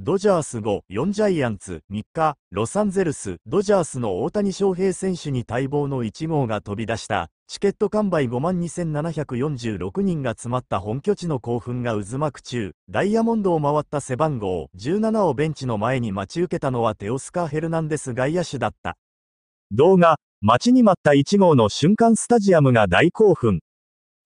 ドジャース5、4ジャイアンツ、3日、ロサンゼルス、ドジャースの大谷翔平選手に待望の1号が飛び出した、チケット完売52,746人が詰まった本拠地の興奮が渦巻く中、ダイヤモンドを回った背番号17をベンチの前に待ち受けたのはテオスカー・ヘルナンデス外野手だった。動画、待ちに待った1号の瞬間スタジアムが大興奮。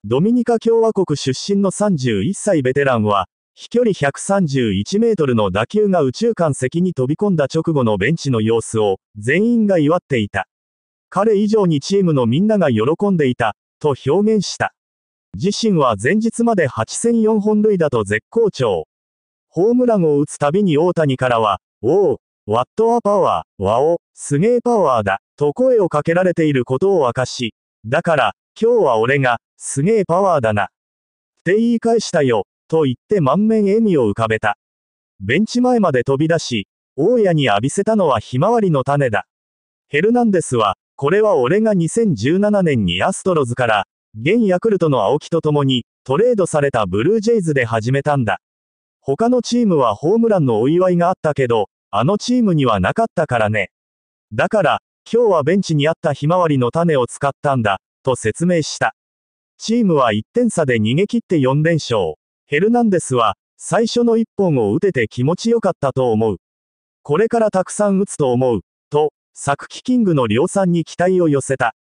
ドミニカ共和国出身の31歳ベテランは、飛距離131メートルの打球が宇宙間席に飛び込んだ直後のベンチの様子を全員が祝っていた。彼以上にチームのみんなが喜んでいた、と表現した。自身は前日まで8戦4本塁打と絶好調。ホームランを打つたびに大谷からは、おお、ワットアパワー、ワオ、すげえパワーだ、と声をかけられていることを明かし、だから、今日は俺が、すげえパワーだな。って言い返したよ、と言って満面笑みを浮かべた。ベンチ前まで飛び出し、大家に浴びせたのはひまわりの種だ。ヘルナンデスは、これは俺が2017年にアストロズから、現ヤクルトの青木と共に、トレードされたブルージェイズで始めたんだ。他のチームはホームランのお祝いがあったけど、あのチームにはなかったからね。だから、今日はベンチにあったひまわりの種を使ったんだ、と説明した。チームは1点差で逃げ切って4連勝。ヘルナンデスは、最初の一本を打てて気持ちよかったと思う。これからたくさん打つと思う、と、サクキキングの量産に期待を寄せた。